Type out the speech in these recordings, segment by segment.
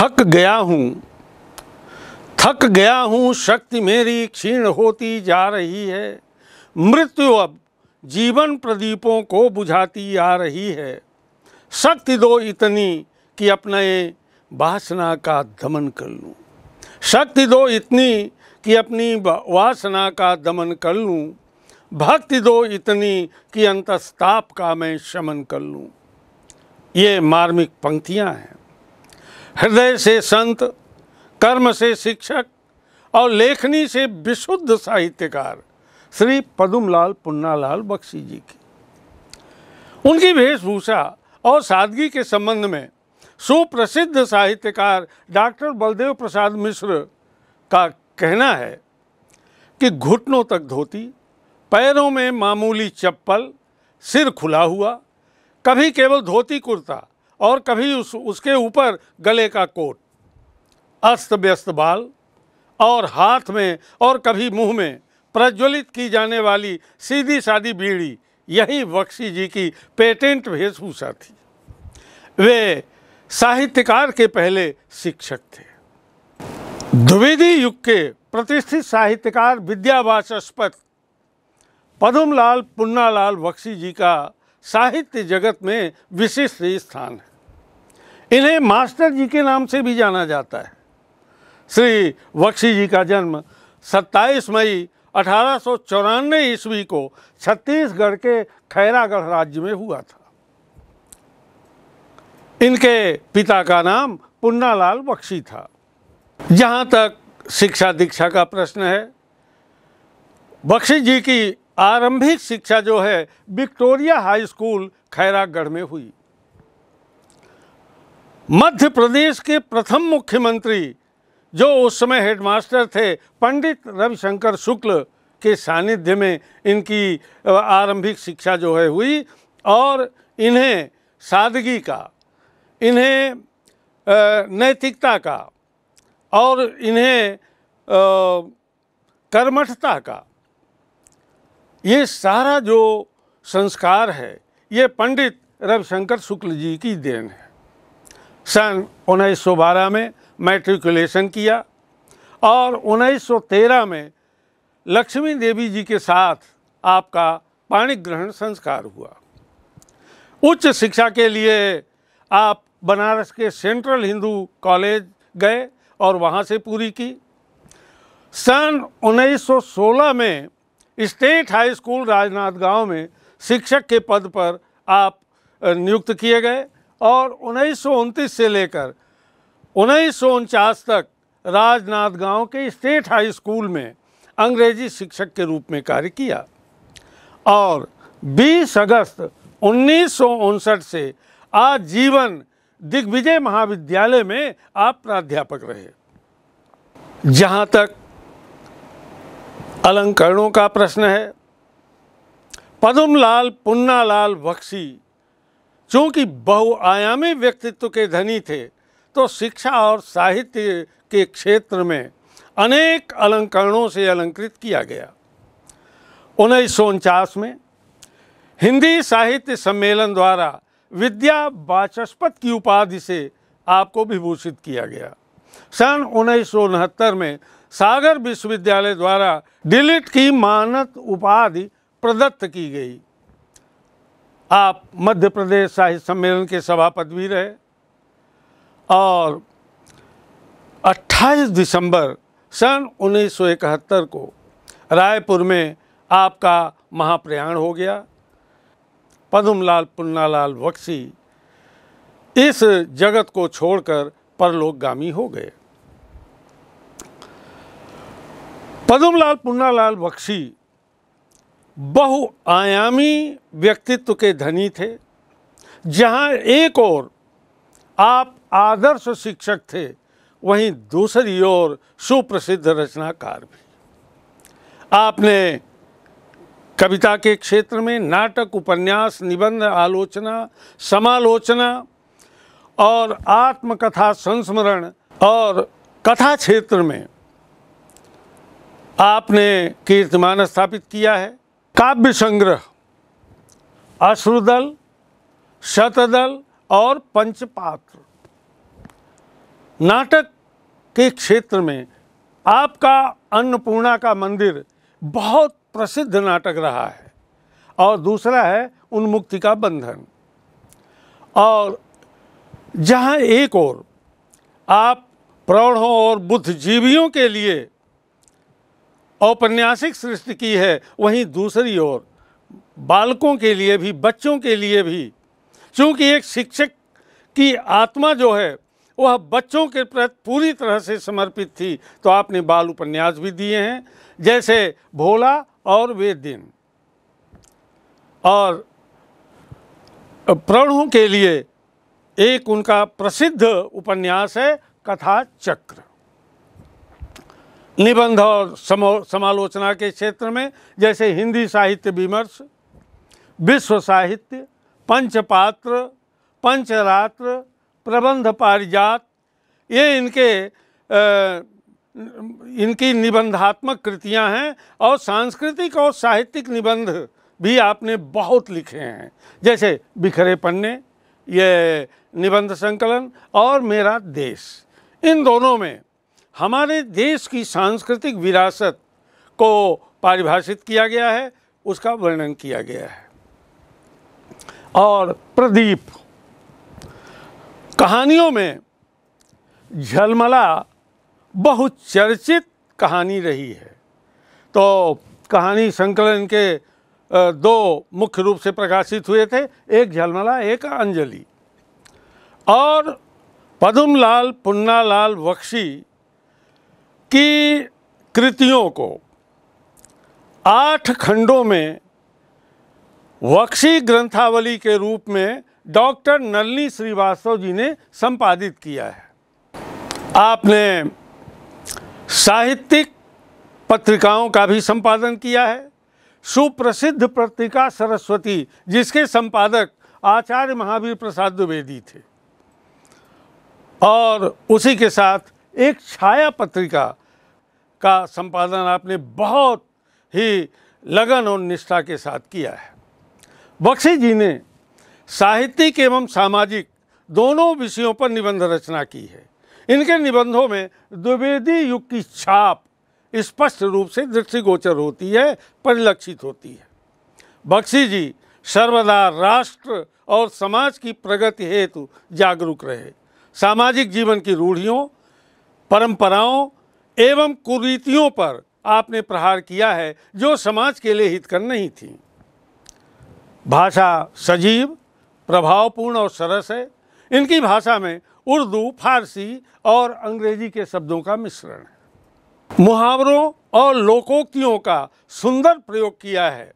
थक गया हूँ थक गया हूँ शक्ति मेरी क्षीण होती जा रही है मृत्यु अब जीवन प्रदीपों को बुझाती आ रही है शक्ति दो इतनी कि अपने वासना का दमन कर लूँ शक्ति दो इतनी कि अपनी वासना का दमन कर लूँ भक्ति दो इतनी कि अंतस्ताप का मैं शमन कर लूँ ये मार्मिक पंक्तियाँ हैं हृदय से संत कर्म से शिक्षक और लेखनी से विशुद्ध साहित्यकार श्री पदुमलाल पुन्नालाल बख्शी जी की उनकी वेशभूषा और सादगी के संबंध में सुप्रसिद्ध साहित्यकार डॉक्टर बलदेव प्रसाद मिश्र का कहना है कि घुटनों तक धोती पैरों में मामूली चप्पल सिर खुला हुआ कभी केवल धोती कुर्ता और कभी उस उसके ऊपर गले का कोट अस्त व्यस्त बाल और हाथ में और कभी मुंह में प्रज्वलित की जाने वाली सीधी सादी बीड़ी यही बख्शी जी की पेटेंट वेशभूषा थी वे साहित्यकार के पहले शिक्षक थे द्विवेदी युग के प्रतिष्ठित साहित्यकार विद्यावाचस्पत पदमलाल पुन्नालाल बख्शी जी का साहित्य जगत में विशिष्ट स्थान है इन्हें मास्टर जी के नाम से भी जाना जाता है श्री बख्शी जी का जन्म 27 मई अठारह ईस्वी को छत्तीसगढ़ के खैरागढ़ राज्य में हुआ था इनके पिता का नाम पुन्नालाल बख्शी था जहाँ तक शिक्षा दीक्षा का प्रश्न है बख्शी जी की आरंभिक शिक्षा जो है विक्टोरिया हाई स्कूल खैरागढ़ में हुई मध्य प्रदेश के प्रथम मुख्यमंत्री जो उस समय हेडमास्टर थे पंडित रविशंकर शुक्ल के सानिध्य में इनकी आरंभिक शिक्षा जो है हुई और इन्हें सादगी का इन्हें नैतिकता का और इन्हें कर्मठता का ये सारा जो संस्कार है ये पंडित रविशंकर शुक्ल जी की देन है सन 1912 में मैट्रिकुलेशन किया और 1913 में लक्ष्मी देवी जी के साथ आपका पाणी ग्रहण संस्कार हुआ उच्च शिक्षा के लिए आप बनारस के सेंट्रल हिंदू कॉलेज गए और वहाँ से पूरी की सन 1916 में स्टेट हाई स्कूल राजनाथ गांव में शिक्षक के पद पर आप नियुक्त किए गए और उन्नीस से लेकर उन्नीस तक राजनाथ गांव के स्टेट हाई स्कूल में अंग्रेजी शिक्षक के रूप में कार्य किया और 20 अगस्त उन्नीस से आज जीवन दिग्विजय महाविद्यालय में आप प्राध्यापक रहे जहाँ तक अलंकरणों का प्रश्न है पदुमलाल पुन्नालाल बख्शी चूँकि बहुआयामी व्यक्तित्व के धनी थे तो शिक्षा और साहित्य के क्षेत्र में अनेक अलंकरणों से अलंकृत किया गया उन्नीस में हिंदी साहित्य सम्मेलन द्वारा विद्या वाचस्पत की उपाधि से आपको विभूषित किया गया सन उन्नीस में सागर विश्वविद्यालय द्वारा डिलिट की मानत उपाधि प्रदत्त की गई आप मध्य प्रदेश साहित्य सम्मेलन के सभापति भी रहे और 28 दिसंबर सन 1971 को रायपुर में आपका महाप्रयाण हो गया पद्मलाल पुन्नालाल बख्शी इस जगत को छोड़कर परलोकगामी हो गए पद्मलाल पुन्नालाल बख्शी बहुआयामी व्यक्तित्व के धनी थे जहां एक ओर आप आदर्श शिक्षक थे वहीं दूसरी ओर सुप्रसिद्ध रचनाकार भी आपने कविता के क्षेत्र में नाटक उपन्यास निबंध आलोचना समालोचना और आत्मकथा संस्मरण और कथा क्षेत्र में आपने कीर्तिमान स्थापित किया है काव्य संग्रह अश्रुदल शतदल और पंचपात्र नाटक के क्षेत्र में आपका अन्नपूर्णा का मंदिर बहुत प्रसिद्ध नाटक रहा है और दूसरा है उन्मुक्ति का बंधन और जहाँ एक और आप प्रौढ़ों और बुद्धिजीवियों के लिए औपन्यासिक सृष्टि की है वहीं दूसरी ओर बालकों के लिए भी बच्चों के लिए भी चूँकि एक शिक्षक की आत्मा जो है वह बच्चों के प्रति पूरी तरह से समर्पित थी तो आपने बाल उपन्यास भी दिए हैं जैसे भोला और वे दिन और प्रणों के लिए एक उनका प्रसिद्ध उपन्यास है कथा चक्र निबंध और समालोचना के क्षेत्र में जैसे हिंदी साहित्य विमर्श विश्व साहित्य पंचपात्र पंचरात्र प्रबंध पारिजात ये इनके आ, इनकी निबंधात्मक कृतियां हैं और सांस्कृतिक और साहित्यिक निबंध भी आपने बहुत लिखे हैं जैसे बिखरे पन्ने ये निबंध संकलन और मेरा देश इन दोनों में हमारे देश की सांस्कृतिक विरासत को परिभाषित किया गया है उसका वर्णन किया गया है और प्रदीप कहानियों में झलमला बहुत चर्चित कहानी रही है तो कहानी संकलन के दो मुख्य रूप से प्रकाशित हुए थे एक झलमला एक अंजलि और पदुमलाल पुन्नालाल बख्शी की कृतियों को आठ खंडों में वक्षी ग्रंथावली के रूप में डॉक्टर नलनी श्रीवास्तव जी ने संपादित किया है आपने साहित्यिक पत्रिकाओं का भी संपादन किया है सुप्रसिद्ध पत्रिका सरस्वती जिसके संपादक आचार्य महावीर प्रसाद द्विवेदी थे और उसी के साथ एक छाया पत्रिका का संपादन आपने बहुत ही लगन और निष्ठा के साथ किया है बख्शी जी ने साहित्यिक एवं सामाजिक दोनों विषयों पर निबंध रचना की है इनके निबंधों में द्विवेदी युग की छाप स्पष्ट रूप से दृष्टिगोचर होती है परिलक्षित होती है बख्शी जी सर्वदा राष्ट्र और समाज की प्रगति हेतु जागरूक रहे सामाजिक जीवन की रूढ़ियों परंपराओं एवं कुरीतियों पर आपने प्रहार किया है जो समाज के लिए हितकर नहीं थी भाषा सजीव प्रभावपूर्ण और सरस है इनकी भाषा में उर्दू फारसी और अंग्रेजी के शब्दों का मिश्रण है मुहावरों और लोकोक्तियों का सुंदर प्रयोग किया है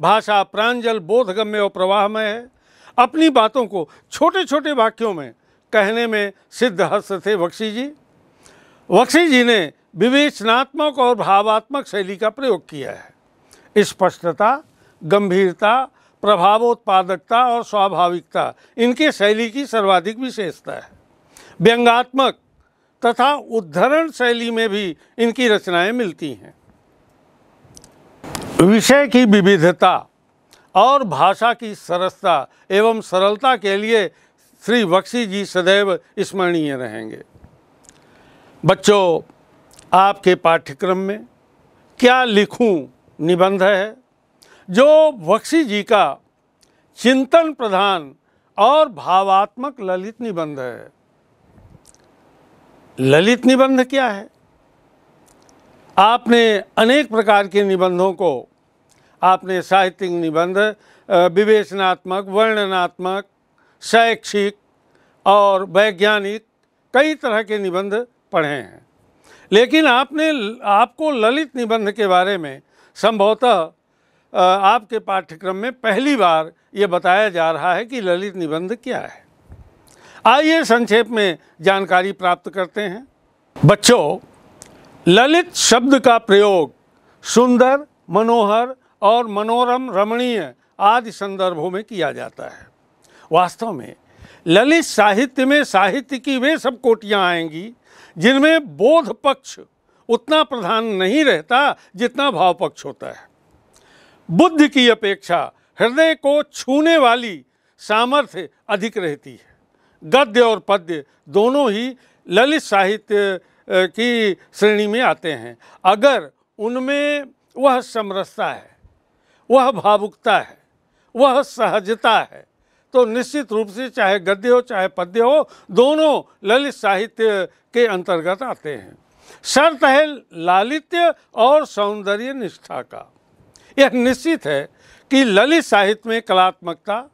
भाषा प्रांजल बोधगम्य और प्रवाहमय है अपनी बातों को छोटे छोटे वाक्यों में कहने में सिद्ध हस्त थे बख्शी जी वक्सी जी ने विवेचनात्मक और भावात्मक शैली का प्रयोग किया है स्पष्टता गंभीरता प्रभावोत्पादकता और स्वाभाविकता इनके शैली की सर्वाधिक विशेषता है व्यंगात्मक तथा उद्धरण शैली में भी इनकी रचनाएं मिलती हैं विषय की विविधता और भाषा की सरसता एवं सरलता के लिए श्री बक्सी जी सदैव स्मरणीय रहेंगे बच्चों आपके पाठ्यक्रम में क्या लिखूं निबंध है जो बख्शी जी का चिंतन प्रधान और भावात्मक ललित निबंध है ललित निबंध क्या है आपने अनेक प्रकार के निबंधों को आपने साहित्यिक निबंध विवेचनात्मक वर्णनात्मक शैक्षिक और वैज्ञानिक कई तरह के निबंध पढ़े हैं लेकिन आपने आपको ललित निबंध के बारे में संभवतः आपके पाठ्यक्रम में पहली बार ये बताया जा रहा है कि ललित निबंध क्या है आइए संक्षेप में जानकारी प्राप्त करते हैं बच्चों ललित शब्द का प्रयोग सुंदर मनोहर और मनोरम रमणीय आदि संदर्भों में किया जाता है वास्तव में ललित साहित्य में साहित्य की वे सब कोटियाँ आएंगी जिनमें बोध पक्ष उतना प्रधान नहीं रहता जितना भाव पक्ष होता है बुद्ध की अपेक्षा हृदय को छूने वाली सामर्थ्य अधिक रहती है गद्य और पद्य दोनों ही ललित साहित्य की श्रेणी में आते हैं अगर उनमें वह समरसता है वह भावुकता है वह सहजता है तो निश्चित रूप से चाहे गद्य हो चाहे पद्य हो दोनों ललित साहित्य के अंतर्गत आते हैं शर्त है लालित्य और सौंदर्य निष्ठा का यह निश्चित है कि ललित साहित्य में कलात्मकता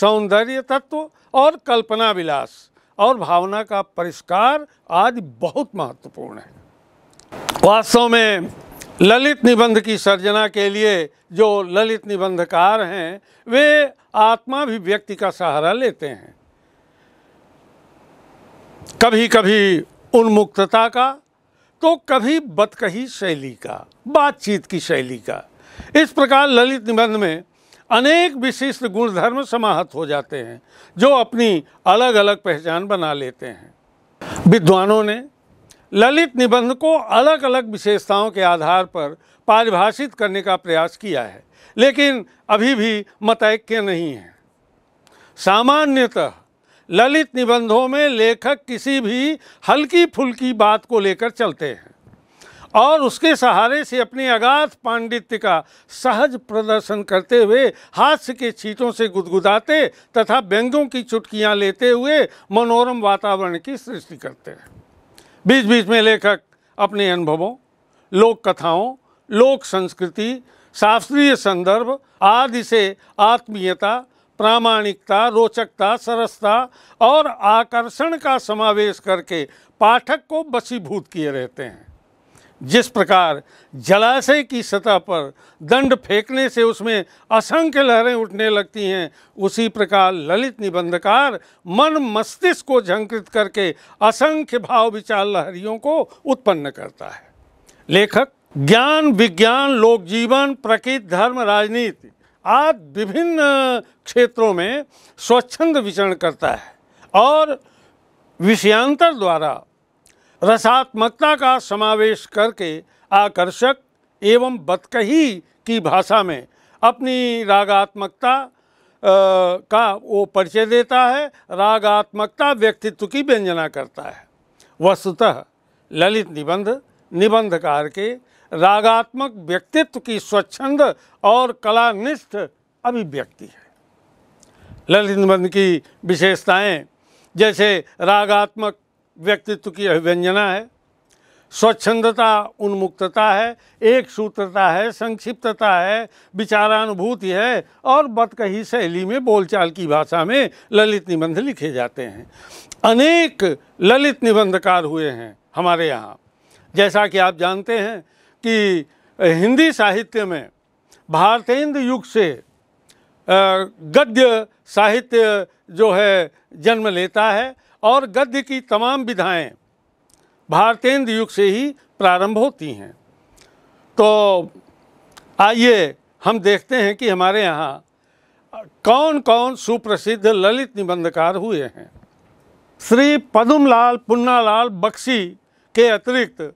सौंदर्य तत्व और कल्पना विलास और भावना का परिष्कार आज बहुत महत्वपूर्ण है वास्तव में ललित निबंध की सर्जना के लिए जो ललित निबंधकार हैं वे आत्मा भी व्यक्ति का सहारा लेते हैं कभी कभी उन्मुक्तता का तो कभी बतकही शैली का बातचीत की शैली का इस प्रकार ललित निबंध में अनेक विशिष्ट गुणधर्म समाहत हो जाते हैं जो अपनी अलग अलग पहचान बना लेते हैं विद्वानों ने ललित निबंध को अलग अलग विशेषताओं के आधार पर पारिभाषित करने का प्रयास किया है लेकिन अभी भी मतैक्य नहीं है सामान्यतः ललित निबंधों में लेखक किसी भी हल्की फुल्की बात को लेकर चलते हैं और उसके सहारे से अपनी अगाध पांडित्य का सहज प्रदर्शन करते हुए हास्य के छीटों से गुदगुदाते तथा व्यंग्यों की चुटकियां लेते हुए मनोरम वातावरण की सृष्टि करते हैं बीच बीच में लेखक अपने अनुभवों लोक कथाओं लोक संस्कृति शास्त्रीय संदर्भ आदि से आत्मीयता प्रामाणिकता रोचकता सरसता और आकर्षण का समावेश करके पाठक को बसीभूत किए रहते हैं जिस प्रकार जलाशय की सतह पर दंड फेंकने से उसमें असंख्य लहरें उठने लगती हैं उसी प्रकार ललित निबंधकार मन मस्तिष्क को झंकृत करके असंख्य भाव विचार लहरियों को उत्पन्न करता है लेखक ज्ञान विज्ञान लोक जीवन प्रकृति धर्म राजनीति आदि विभिन्न क्षेत्रों में स्वच्छंद विचरण करता है और विषयांतर द्वारा रसात्मकता का समावेश करके आकर्षक एवं बतकही की भाषा में अपनी रागात्मकता का वो परिचय देता है रागात्मकता व्यक्तित्व की व्यंजना करता है वस्तुतः ललित निबंध निबंधकार के रागात्मक व्यक्तित्व की स्वच्छंद और कलानिष्ठ अभिव्यक्ति है ललित निबंध की विशेषताएं जैसे रागात्मक व्यक्तित्व की अभिव्यंजना है स्वच्छंदता उन्मुक्तता है एक सूत्रता है संक्षिप्तता है विचारानुभूति है और बतकही शैली में बोलचाल की भाषा में ललित निबंध लिखे जाते हैं अनेक ललित निबंधकार हुए हैं हमारे यहाँ जैसा कि आप जानते हैं कि हिंदी साहित्य में भारतेंद्र युग से गद्य साहित्य जो है जन्म लेता है और गद्य की तमाम विधाएं भारतेंद्र युग से ही प्रारंभ होती हैं तो आइए हम देखते हैं कि हमारे यहाँ कौन कौन सुप्रसिद्ध ललित निबंधकार हुए हैं श्री पदुमलाल पुन्नालाल बख्शी के अतिरिक्त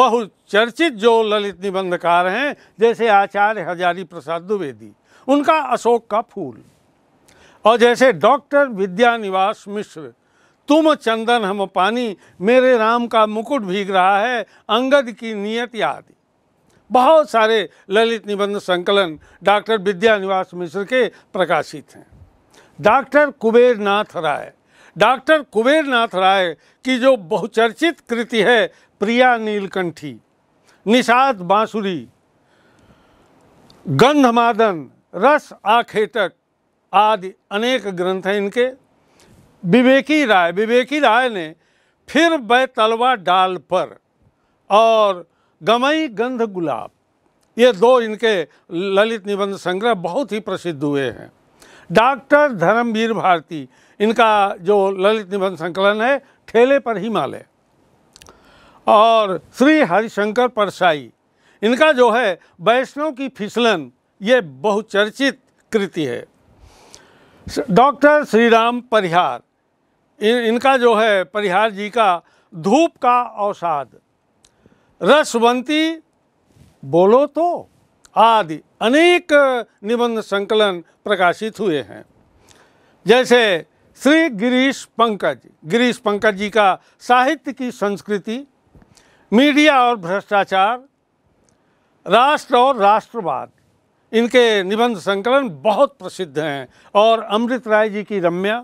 बहुचर्चित जो ललित निबंधकार हैं जैसे आचार्य हजारी प्रसाद द्विवेदी उनका अशोक का फूल और जैसे डॉक्टर विद्यानिवास मिश्र तुम चंदन हम पानी मेरे राम का मुकुट भीग रहा है अंगद की नियत आदि बहुत सारे ललित निबंध संकलन डॉक्टर विद्यानिवास मिश्र के प्रकाशित हैं डॉक्टर कुबेर नाथ राय डॉक्टर कुबेर नाथ राय की जो बहुचर्चित कृति है प्रिया नीलकंठी निषाद बांसुरी गंधमादन रस आखेटक आदि अनेक ग्रंथ हैं इनके विवेकी राय विवेकी राय ने फिर बैतलवा डाल पर और गमई गंध गुलाब ये दो इनके ललित निबंध संग्रह बहुत ही प्रसिद्ध हुए हैं डॉक्टर धर्मवीर भारती इनका जो ललित निबंध संकलन है ठेले पर ही माले और श्री हरिशंकर परसाई इनका जो है वैष्णव की फिसलन ये बहुचर्चित कृति है डॉक्टर श्री राम परिहार इन, इनका जो है परिहार जी का धूप का अवसाद रसवंती बोलो तो आदि अनेक निबंध संकलन प्रकाशित हुए हैं जैसे श्री गिरीश पंकज गिरीश पंकज जी का साहित्य की संस्कृति मीडिया और भ्रष्टाचार राष्ट्र और राष्ट्रवाद इनके निबंध संकलन बहुत प्रसिद्ध हैं और अमृत राय जी की रम्या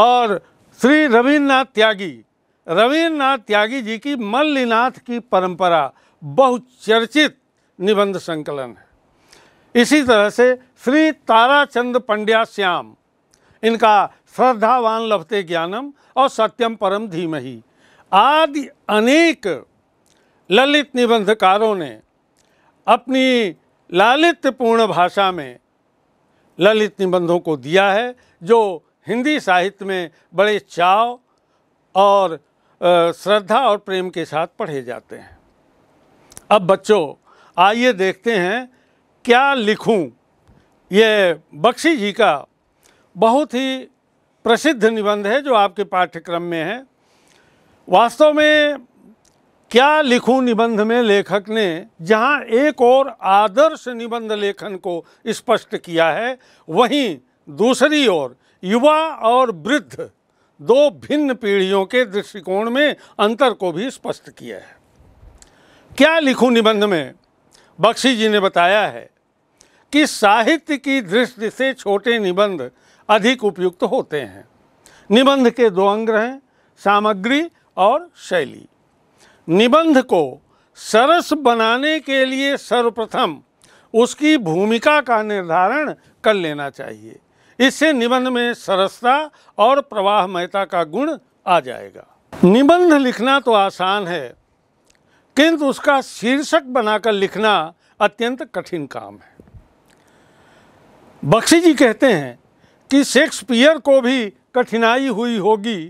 और श्री रविन्द्रनाथ त्यागी रविन्द्रनाथ त्यागी जी की मल्लीनाथ की परंपरा बहुचर्चित निबंध संकलन है इसी तरह से श्री ताराचंद पंड्या श्याम इनका श्रद्धावान लभते ज्ञानम और सत्यम परम धीमही आदि अनेक ललित निबंधकारों ने अपनी लालित्यपूर्ण भाषा में ललित निबंधों को दिया है जो हिंदी साहित्य में बड़े चाव और श्रद्धा और प्रेम के साथ पढ़े जाते हैं अब बच्चों आइए देखते हैं क्या लिखूं ये बख्शी जी का बहुत ही प्रसिद्ध निबंध है जो आपके पाठ्यक्रम में है वास्तव में क्या लिखूं निबंध में लेखक ने जहां एक और आदर्श निबंध लेखन को स्पष्ट किया है वहीं दूसरी ओर युवा और वृद्ध दो भिन्न पीढ़ियों के दृष्टिकोण में अंतर को भी स्पष्ट किया है क्या लिखूं निबंध में बख्शी जी ने बताया है कि साहित्य की दृष्टि से छोटे निबंध अधिक उपयुक्त होते हैं निबंध के दो अंग हैं सामग्री और शैली निबंध को सरस बनाने के लिए सर्वप्रथम उसकी भूमिका का निर्धारण कर लेना चाहिए इससे निबंध में सरसता और प्रवाहमयता का गुण आ जाएगा निबंध लिखना तो आसान है किंतु उसका शीर्षक बनाकर लिखना अत्यंत कठिन काम है बख्शी जी कहते हैं कि शेक्सपियर को भी कठिनाई हुई होगी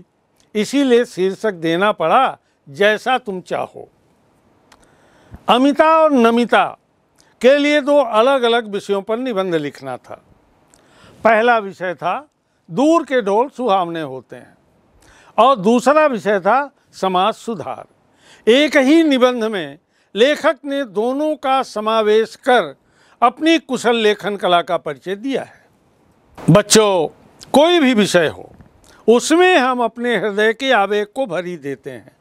इसीलिए शीर्षक देना पड़ा जैसा तुम चाहो अमिता और नमिता के लिए दो अलग अलग विषयों पर निबंध लिखना था पहला विषय था दूर के ढोल सुहावने होते हैं और दूसरा विषय था समाज सुधार एक ही निबंध में लेखक ने दोनों का समावेश कर अपनी कुशल लेखन कला का परिचय दिया है बच्चों कोई भी विषय हो उसमें हम अपने हृदय के आवेग को भरी देते हैं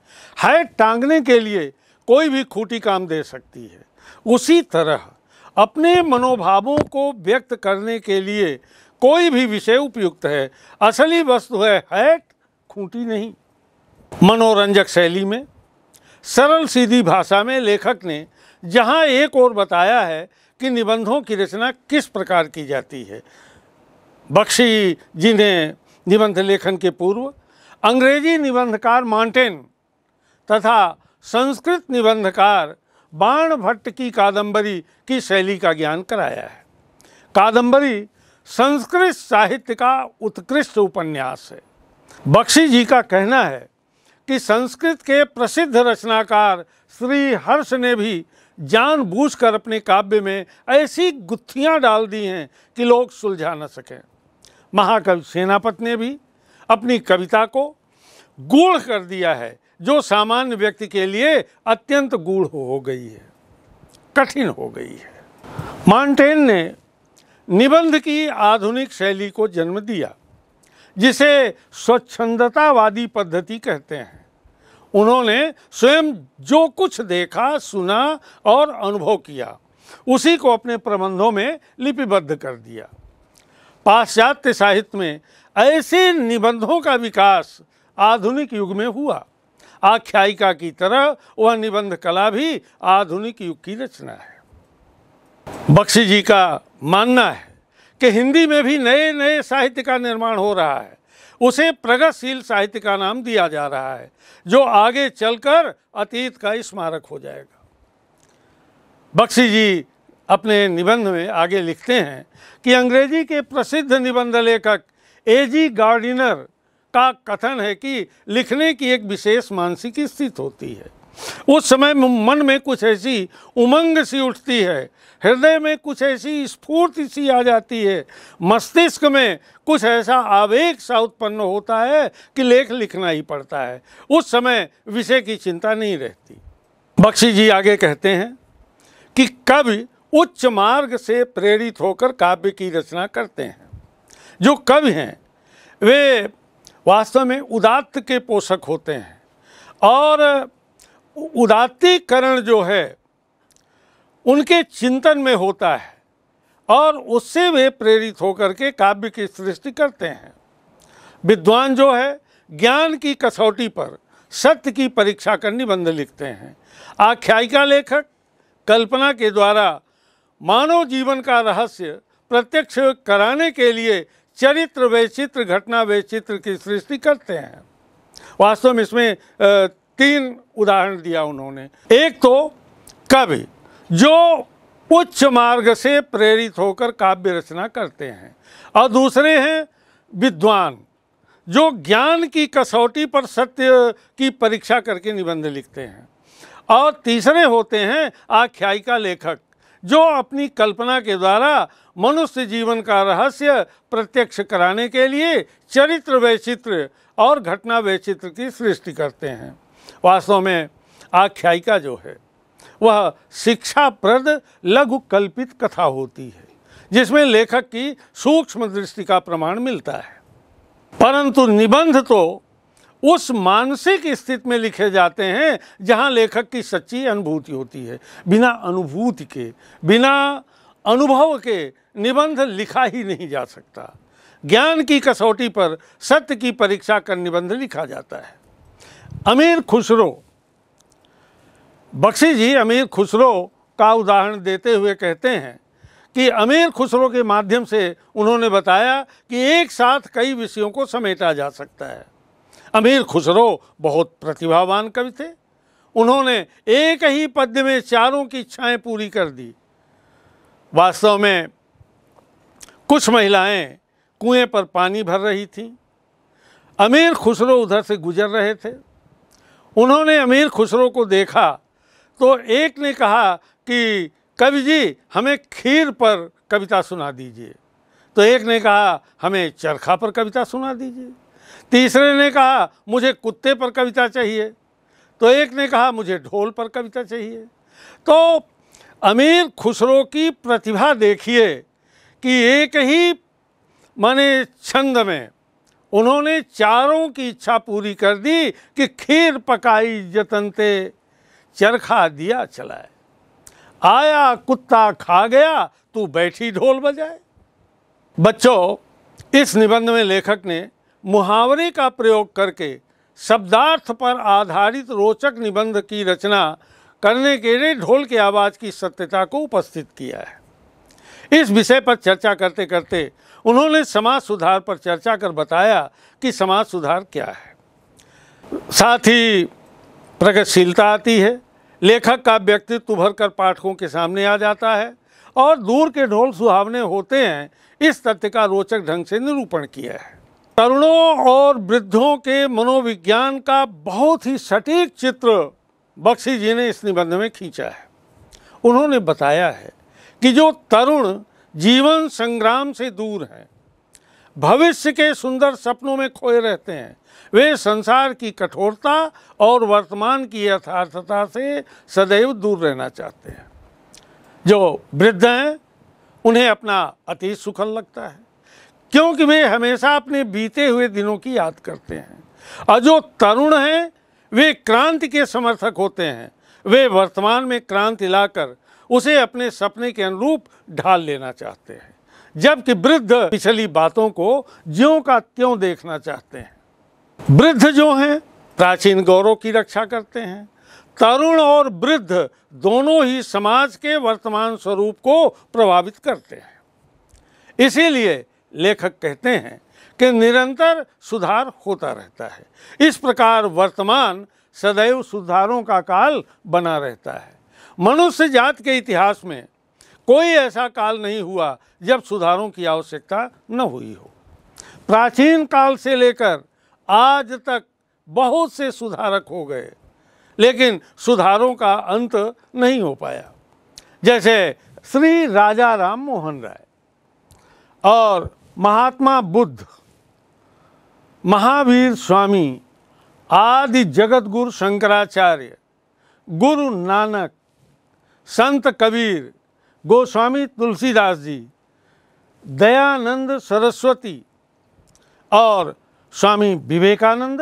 है टांगने के लिए कोई भी खूटी काम दे सकती है उसी तरह अपने मनोभावों को व्यक्त करने के लिए कोई भी विषय उपयुक्त है असली वस्तु है हैट खूंटी नहीं मनोरंजक शैली में सरल सीधी भाषा में लेखक ने जहाँ एक और बताया है कि निबंधों की रचना किस प्रकार की जाती है बख्शी जी ने निबंध लेखन के पूर्व अंग्रेजी निबंधकार मॉन्टेन तथा संस्कृत निबंधकार बाण भट्ट की कादंबरी की शैली का ज्ञान कराया है कादंबरी संस्कृत साहित्य का उत्कृष्ट उपन्यास है बख्शी जी का कहना है कि संस्कृत के प्रसिद्ध रचनाकार श्री हर्ष ने भी जानबूझकर अपने काव्य में ऐसी गुत्थियाँ डाल दी हैं कि लोग सुलझा न सकें महाकवि सेनापत ने भी अपनी कविता को गूढ़ कर दिया है जो सामान्य व्यक्ति के लिए अत्यंत गूढ़ हो गई है कठिन हो गई है मॉन्टेन ने निबंध की आधुनिक शैली को जन्म दिया जिसे स्वच्छंदतावादी पद्धति कहते हैं उन्होंने स्वयं जो कुछ देखा सुना और अनुभव किया उसी को अपने प्रबंधों में लिपिबद्ध कर दिया पाश्चात्य साहित्य में ऐसे निबंधों का विकास आधुनिक युग में हुआ आख्यायिका की तरह वह निबंध कला भी आधुनिक युग की रचना है बक्सी जी का मानना है कि हिंदी में भी नए नए साहित्य का निर्माण हो रहा है उसे प्रगतिशील साहित्य का नाम दिया जा रहा है जो आगे चलकर अतीत का स्मारक हो जाएगा बक्सी जी अपने निबंध में आगे लिखते हैं कि अंग्रेजी के प्रसिद्ध निबंध लेखक ए जी गार्डिनर का कथन है कि लिखने की एक विशेष मानसिक स्थिति होती है उस समय मन में कुछ ऐसी उमंग सी उठती है हृदय में कुछ ऐसी स्फूर्ति सी आ जाती है मस्तिष्क में कुछ ऐसा आवेग सा उत्पन्न होता है कि लेख लिखना ही पड़ता है उस समय विषय की चिंता नहीं रहती बख्शी जी आगे कहते हैं कि कवि उच्च मार्ग से प्रेरित होकर काव्य की रचना करते हैं जो कवि हैं वे वास्तव में उदात्त के पोषक होते हैं और उदात्तीकरण जो है उनके चिंतन में होता है और उससे वे प्रेरित होकर के काव्य की सृष्टि करते हैं विद्वान जो है ज्ञान की कसौटी पर सत्य की परीक्षा कर निबंध लिखते हैं आख्यायिका लेखक कल्पना के द्वारा मानव जीवन का रहस्य प्रत्यक्ष कराने के लिए चरित्र वैचित्र घटना वैचित्र की सृष्टि करते हैं वास्तव में इसमें तीन उदाहरण दिया उन्होंने एक तो कवि जो उच्च मार्ग से प्रेरित होकर काव्य रचना करते हैं और दूसरे हैं विद्वान जो ज्ञान की कसौटी पर सत्य की परीक्षा करके निबंध लिखते हैं और तीसरे होते हैं आख्यायिका लेखक जो अपनी कल्पना के द्वारा मनुष्य जीवन का रहस्य प्रत्यक्ष कराने के लिए चरित्र वैचित्र और घटना वैचित्र की सृष्टि करते हैं वास्तव में आख्यायिका जो है वह शिक्षाप्रद लघु कल्पित कथा होती है जिसमें लेखक की सूक्ष्म दृष्टि का प्रमाण मिलता है परंतु निबंध तो उस मानसिक स्थिति में लिखे जाते हैं जहां लेखक की सच्ची अनुभूति होती है बिना अनुभूति के बिना अनुभव के निबंध लिखा ही नहीं जा सकता ज्ञान की कसौटी पर सत्य की परीक्षा कर निबंध लिखा जाता है अमीर खुसरो बख्शी जी अमीर खुसरो का उदाहरण देते हुए कहते हैं कि अमीर खुसरो के माध्यम से उन्होंने बताया कि एक साथ कई विषयों को समेटा जा सकता है अमीर खुसरो बहुत प्रतिभावान कवि थे उन्होंने एक ही पद्य में चारों की इच्छाएं पूरी कर दी वास्तव में कुछ महिलाएं कुएं पर पानी भर रही थीं अमीर खुसरो उधर से गुजर रहे थे उन्होंने अमीर खुसरो को देखा तो एक ने कहा कि कवि जी हमें खीर पर कविता सुना दीजिए तो एक ने कहा हमें चरखा पर कविता सुना दीजिए तीसरे ने कहा मुझे कुत्ते पर कविता चाहिए तो एक ने कहा मुझे ढोल पर कविता चाहिए तो अमीर खुसरो की प्रतिभा देखिए कि एक ही माने छंद में उन्होंने चारों की इच्छा पूरी कर दी कि खीर पकाई जतनते चरखा दिया चलाए आया कुत्ता खा गया तू बैठी ढोल बजाए बच्चों इस निबंध में लेखक ने मुहावरे का प्रयोग करके शब्दार्थ पर आधारित रोचक निबंध की रचना करने के लिए ढोल की आवाज़ की सत्यता को उपस्थित किया है इस विषय पर चर्चा करते करते उन्होंने समाज सुधार पर चर्चा कर बताया कि समाज सुधार क्या है साथ ही प्रगतिशीलता आती है लेखक का व्यक्तित्व उभर कर पाठकों के सामने आ जाता है और दूर के ढोल सुहावने होते हैं इस तथ्य का रोचक ढंग से निरूपण किया है तरुणों और वृद्धों के मनोविज्ञान का बहुत ही सटीक चित्र बख्शी जी ने इस निबंध में खींचा है उन्होंने बताया है कि जो तरुण जीवन संग्राम से दूर हैं भविष्य के सुंदर सपनों में खोए रहते हैं वे संसार की कठोरता और वर्तमान की यथार्थता से सदैव दूर रहना चाहते हैं जो वृद्ध हैं उन्हें अपना अति सुखल लगता है क्योंकि वे हमेशा अपने बीते हुए दिनों की याद करते हैं और जो तरुण हैं वे क्रांति के समर्थक होते हैं वे वर्तमान में क्रांति लाकर उसे अपने सपने के अनुरूप ढाल लेना चाहते हैं जबकि वृद्ध पिछली बातों को ज्यों का त्यों देखना चाहते हैं वृद्ध जो हैं प्राचीन गौरव की रक्षा करते हैं तरुण और वृद्ध दोनों ही समाज के वर्तमान स्वरूप को प्रभावित करते हैं इसीलिए लेखक कहते हैं कि निरंतर सुधार होता रहता है इस प्रकार वर्तमान सदैव सुधारों का काल बना रहता है मनुष्य जात के इतिहास में कोई ऐसा काल नहीं हुआ जब सुधारों की आवश्यकता न हुई हो प्राचीन काल से लेकर आज तक बहुत से सुधारक हो गए लेकिन सुधारों का अंत नहीं हो पाया जैसे श्री राजा राम मोहन राय और महात्मा बुद्ध महावीर स्वामी आदि जगत गुरु शंकराचार्य गुरु नानक संत कबीर गोस्वामी तुलसीदास जी दयानंद सरस्वती और स्वामी विवेकानंद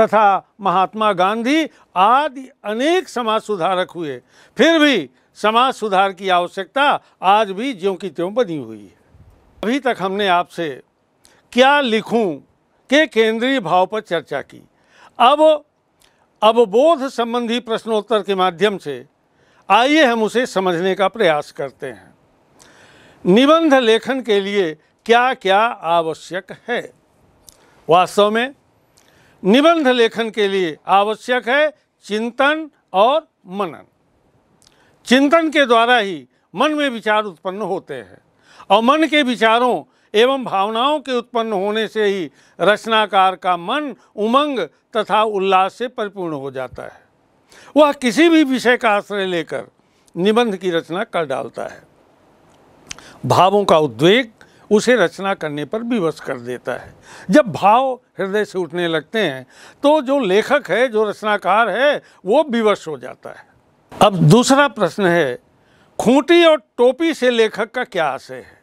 तथा महात्मा गांधी आदि अनेक समाज सुधारक हुए फिर भी समाज सुधार की आवश्यकता आज भी ज्यों की त्यों बनी हुई है अभी तक हमने आपसे क्या लिखूं के केंद्रीय भाव पर चर्चा की अब अवबोध संबंधी प्रश्नोत्तर के माध्यम से आइए हम उसे समझने का प्रयास करते हैं निबंध लेखन के लिए क्या क्या आवश्यक है वास्तव में निबंध लेखन के लिए आवश्यक है चिंतन और मनन चिंतन के द्वारा ही मन में विचार उत्पन्न होते हैं और मन के विचारों एवं भावनाओं के उत्पन्न होने से ही रचनाकार का मन उमंग तथा उल्लास से परिपूर्ण हो जाता है वह किसी भी विषय का आश्रय लेकर निबंध की रचना कर डालता है भावों का उद्वेग उसे रचना करने पर विवश कर देता है जब भाव हृदय से उठने लगते हैं तो जो लेखक है जो रचनाकार है वो विवश हो जाता है अब दूसरा प्रश्न है खूंटी और टोपी से लेखक का क्या आशय है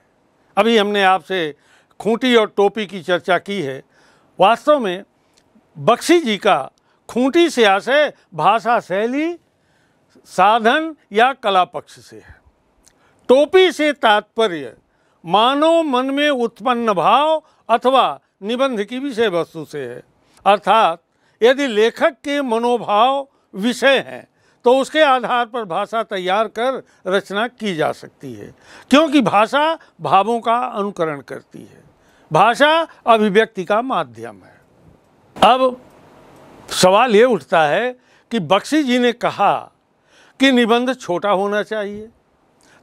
अभी हमने आपसे खूंटी और टोपी की चर्चा की है वास्तव में बख्शी जी का खूंटी से आशय भाषा शैली साधन या कला पक्ष से है टोपी से तात्पर्य मानव मन में उत्पन्न भाव अथवा निबंध की विषय वस्तु से है अर्थात यदि लेखक के मनोभाव विषय हैं तो उसके आधार पर भाषा तैयार कर रचना की जा सकती है क्योंकि भाषा भावों का अनुकरण करती है भाषा अभिव्यक्ति का माध्यम है अब सवाल ये उठता है कि बख्शी जी ने कहा कि निबंध छोटा होना चाहिए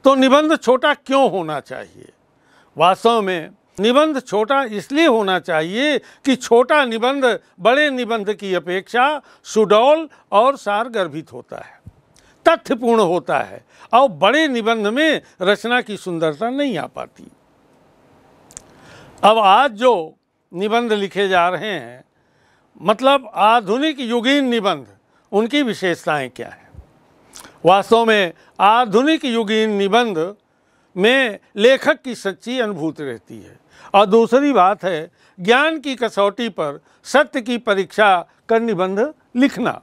तो निबंध छोटा क्यों होना चाहिए वास्तव में निबंध छोटा इसलिए होना चाहिए कि छोटा निबंध बड़े निबंध की अपेक्षा सुडौल और सारगर्भित होता है तथ्यपूर्ण होता है और बड़े निबंध में रचना की सुंदरता नहीं आ पाती अब आज जो निबंध लिखे जा रहे हैं मतलब आधुनिक युगीन निबंध उनकी विशेषताएं क्या हैं वास्तव में आधुनिक युगीन निबंध में लेखक की सच्ची अनुभूति रहती है और दूसरी बात है ज्ञान की कसौटी पर सत्य की परीक्षा कर निबंध लिखना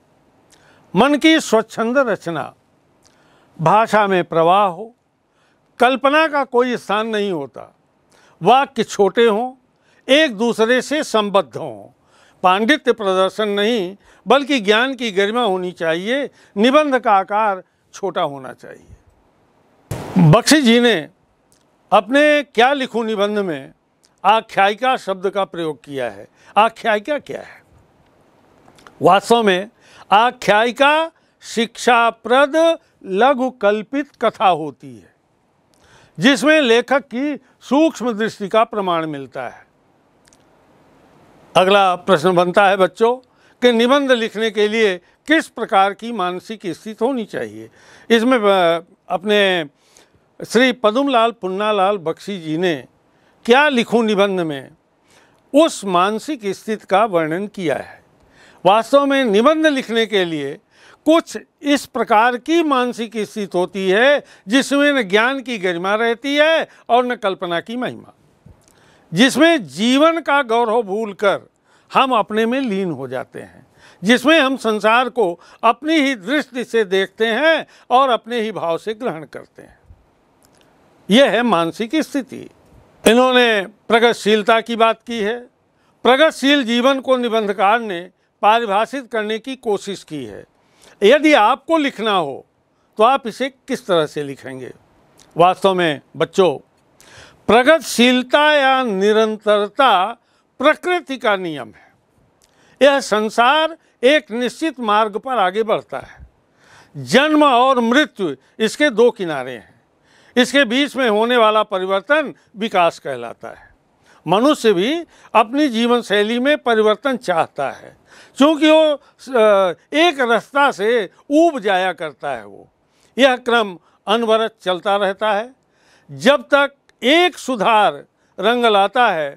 मन की स्वच्छंद रचना भाषा में प्रवाह हो कल्पना का कोई स्थान नहीं होता वाक्य छोटे हों एक दूसरे से संबद्ध हों पांडित्य प्रदर्शन नहीं बल्कि ज्ञान की गरिमा होनी चाहिए निबंध का आकार छोटा होना चाहिए बख्शी जी ने अपने क्या लिखूं निबंध में आख्यायिका शब्द का प्रयोग किया है आख्यायिका क्या है वास्तव में आख्यायिका शिक्षाप्रद लघु कल्पित कथा होती है जिसमें लेखक की सूक्ष्म दृष्टि का प्रमाण मिलता है अगला प्रश्न बनता है बच्चों कि निबंध लिखने के लिए किस प्रकार की मानसिक स्थिति होनी चाहिए इसमें अपने श्री पदुमलाल पुन्नालाल बख्शी जी ने क्या लिखूं निबंध में उस मानसिक स्थिति का वर्णन किया है वास्तव में निबंध लिखने के लिए कुछ इस प्रकार की मानसिक स्थिति होती है जिसमें न ज्ञान की गरिमा रहती है और न कल्पना की महिमा जिसमें जीवन का गौरव भूलकर हम अपने में लीन हो जाते हैं जिसमें हम संसार को अपनी ही दृष्टि से देखते हैं और अपने ही भाव से ग्रहण करते हैं यह है मानसिक स्थिति इन्होंने प्रगतिशीलता की बात की है प्रगतिशील जीवन को निबंधकार ने पारिभाषित करने की कोशिश की है यदि आपको लिखना हो तो आप इसे किस तरह से लिखेंगे वास्तव में बच्चों प्रगतिशीलता या निरंतरता प्रकृति का नियम है यह संसार एक निश्चित मार्ग पर आगे बढ़ता है जन्म और मृत्यु इसके दो किनारे हैं इसके बीच में होने वाला परिवर्तन विकास कहलाता है मनुष्य भी अपनी जीवन शैली में परिवर्तन चाहता है क्योंकि वो एक रास्ता से ऊब जाया करता है वो यह क्रम अनवरत चलता रहता है जब तक एक सुधार रंग लाता है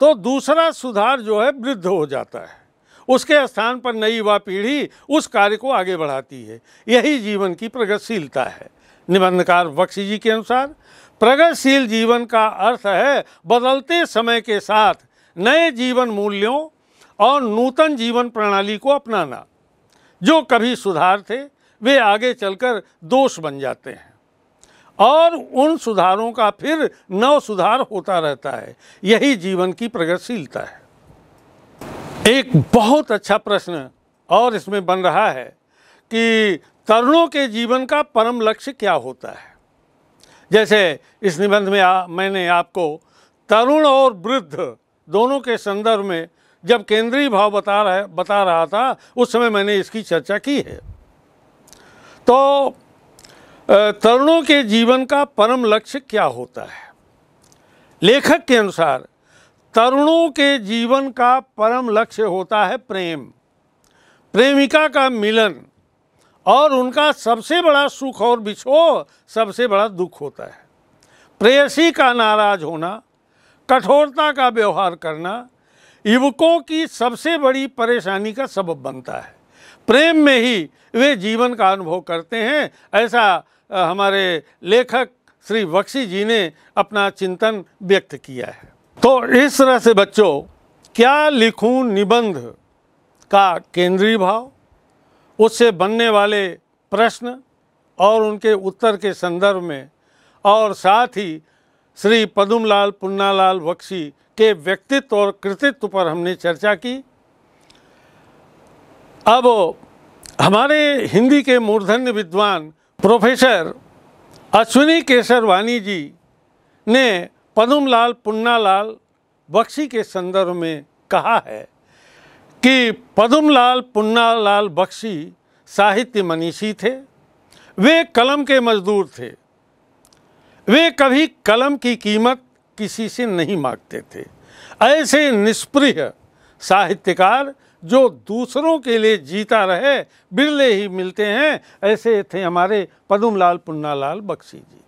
तो दूसरा सुधार जो है वृद्ध हो जाता है उसके स्थान पर नई युवा पीढ़ी उस कार्य को आगे बढ़ाती है यही जीवन की प्रगतिशीलता है निबंधकार बख्शी जी के अनुसार प्रगतिशील जीवन का अर्थ है बदलते समय के साथ नए जीवन मूल्यों और नूतन जीवन प्रणाली को अपनाना जो कभी सुधार थे वे आगे चलकर दोष बन जाते हैं और उन सुधारों का फिर नव सुधार होता रहता है यही जीवन की प्रगतिशीलता है एक बहुत अच्छा प्रश्न और इसमें बन रहा है कि तरुणों के जीवन का परम लक्ष्य क्या होता है जैसे इस निबंध में आ, मैंने आपको तरुण और वृद्ध दोनों के संदर्भ में जब केंद्रीय भाव बता रहा बता रहा था उस समय मैंने इसकी चर्चा की है तो तरुणों के जीवन का परम लक्ष्य क्या होता है लेखक के अनुसार तरुणों के जीवन का परम लक्ष्य होता है प्रेम प्रेमिका का मिलन और उनका सबसे बड़ा सुख और बिछो सबसे बड़ा दुख होता है प्रेयसी का नाराज होना कठोरता का व्यवहार करना युवकों की सबसे बड़ी परेशानी का सबब बनता है प्रेम में ही वे जीवन का अनुभव करते हैं ऐसा हमारे लेखक श्री बख्शी जी ने अपना चिंतन व्यक्त किया है तो इस तरह से बच्चों क्या लिखूं निबंध का केंद्रीय भाव उससे बनने वाले प्रश्न और उनके उत्तर के संदर्भ में और साथ ही श्री पदुमलाल पुन्नालाल बख्शी के व्यक्तित्व और कृतित्व पर हमने चर्चा की अब हमारे हिंदी के मूर्धन्य विद्वान प्रोफेसर अश्विनी केसर वानी जी ने पदमलाल पुन्नालाल बख्शी के संदर्भ में कहा है कि पदमलाल पुन्नालाल बख्शी साहित्य मनीषी थे वे कलम के मजदूर थे वे कभी कलम की कीमत किसी से नहीं मांगते थे ऐसे निष्प्रिय साहित्यकार जो दूसरों के लिए जीता रहे बिरले ही मिलते हैं ऐसे थे हमारे पदुमलाल पुन्नालाल बख्शी जी